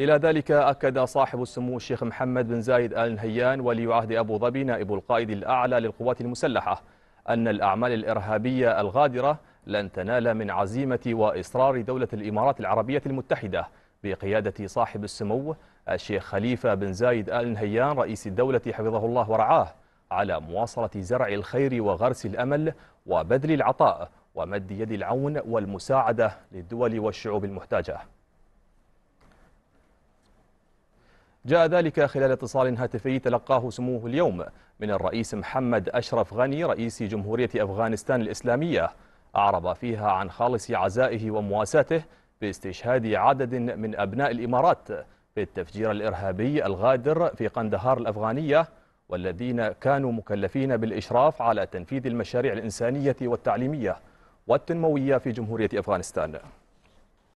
إلى ذلك أكد صاحب السمو الشيخ محمد بن زايد آل نهيان ولي عهد أبو ظبي نائب القائد الأعلى للقوات المسلحة أن الأعمال الإرهابية الغادرة لن تنال من عزيمة وإصرار دولة الإمارات العربية المتحدة بقيادة صاحب السمو الشيخ خليفة بن زايد آل نهيان رئيس الدولة حفظه الله ورعاه على مواصلة زرع الخير وغرس الأمل وبذل العطاء ومد يد العون والمساعدة للدول والشعوب المحتاجة جاء ذلك خلال اتصال هاتفي تلقاه سموه اليوم من الرئيس محمد أشرف غني رئيس جمهورية أفغانستان الإسلامية أعرب فيها عن خالص عزائه ومواساته باستشهاد عدد من أبناء الإمارات في التفجير الإرهابي الغادر في قندهار الأفغانية والذين كانوا مكلفين بالإشراف على تنفيذ المشاريع الإنسانية والتعليمية والتنموية في جمهورية أفغانستان